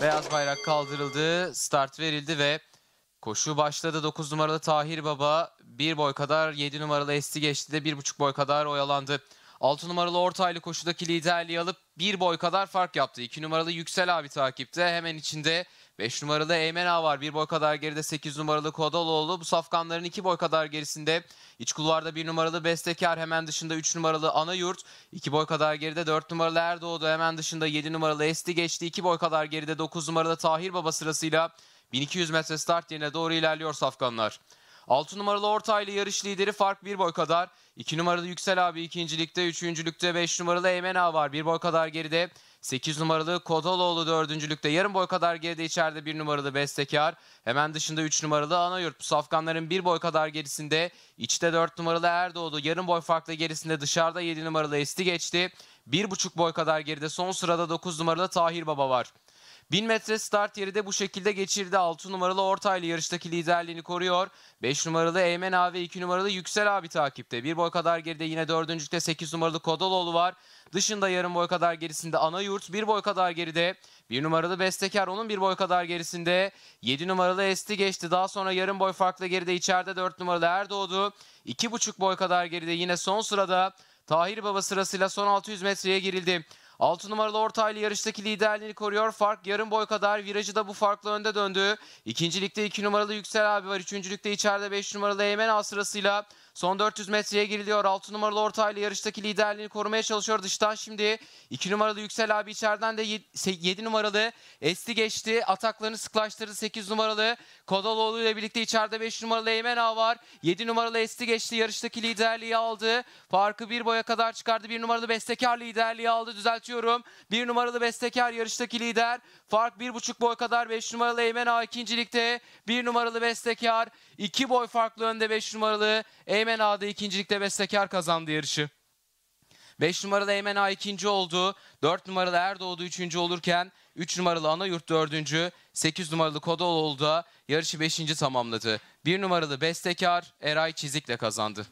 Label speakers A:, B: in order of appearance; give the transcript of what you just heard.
A: Beyaz bayrak kaldırıldı, start verildi ve koşu başladı. 9 numaralı Tahir Baba bir boy kadar, 7 numaralı Esti geçti de 1,5 boy kadar oyalandı. 6 numaralı Ortaylı koşudaki liderliği alıp bir boy kadar fark yaptı. 2 numaralı Yüksel abi takipte hemen içinde 5 numaralı Eymen Ağa var. Bir boy kadar geride 8 numaralı Kodaloğlu. Bu safkanların 2 boy kadar gerisinde. İç kulvarda 1 numaralı Bestekar. Hemen dışında 3 numaralı Anayurt. 2 boy kadar geride 4 numaralı Erdoğdu. Hemen dışında 7 numaralı Esti geçti. 2 boy kadar geride 9 numaralı Tahir Baba sırasıyla 1200 metre start yerine doğru ilerliyor safkanlar. 6 numaralı ortaylı yarış lideri fark bir boy kadar. 2 numaralı Yüksel abi ikincilikte, üçüncülükte 5 numaralı emen Ağa var bir boy kadar geride. 8 numaralı Kodaloğlu dördüncülükte yarım boy kadar geride içeride 1 numaralı Bestekar. Hemen dışında 3 numaralı Anayurt. Bu safkanların 1 boy kadar gerisinde. içte 4 numaralı Erdoğdu. Yarım boy farklı gerisinde dışarıda 7 numaralı Esti geçti. 1,5 boy kadar geride son sırada 9 numaralı Tahir Baba var. 1000 metre start yeri de bu şekilde geçirdi. 6 numaralı Ortaylı yarıştaki liderliğini koruyor. 5 numaralı Eymen abi 2 numaralı Yüksel abi takipte. Bir boy kadar geride yine dördüncülükte 8 numaralı Kodaloğlu var. Dışında yarım boy kadar gerisinde Ana Yurt, Bir boy kadar geride. Bir numaralı Bestekar onun bir boy kadar gerisinde. 7 numaralı Esti geçti. Daha sonra yarım boy farklı geride içeride 4 numaralı Erdoğdu. 2,5 boy kadar geride yine son sırada. Tahir Baba sırasıyla son 600 metreye girildi. 6 numaralı ile yarıştaki liderliğini koruyor. Fark yarım boy kadar. Virajı da bu farkla önde döndü. İkincilikte 2 iki numaralı Yüksel abi var. Üçüncülükte içeride 5 numaralı Eymen A sırasıyla Son 400 metreye giriliyor. 6 numaralı ortayla yarıştaki liderliğini korumaya çalışıyor. Dıştan şimdi 2 numaralı Yüksel abi içeriden de 7 numaralı Esti geçti. Ataklarını sıklaştırdı 8 numaralı. Kodaloğlu ile birlikte içeride 5 numaralı Eymen Ağa var. 7 numaralı Esti geçti. Yarıştaki liderliği aldı. Farkı bir boya kadar çıkardı. 1 numaralı Bestekar liderliği aldı. Düzeltiyorum. 1 numaralı Bestekar yarıştaki lider. Fark 1,5 boy kadar 5 numaralı Eymen Ağa ikincilikte. 1 numaralı Bestekar İki boy farklı önde 5 numaralı Eymen Ağa'da ikincilikte bestekar kazandı yarışı. 5 numaralı Eymen A ikinci oldu. 4 numaralı Erdoğdu üçüncü olurken 3 numaralı Ana Yurt dördüncü. 8 numaralı Kodol oldu yarışı beşinci tamamladı. 1 numaralı Bestekar Eray Çizik'le kazandı.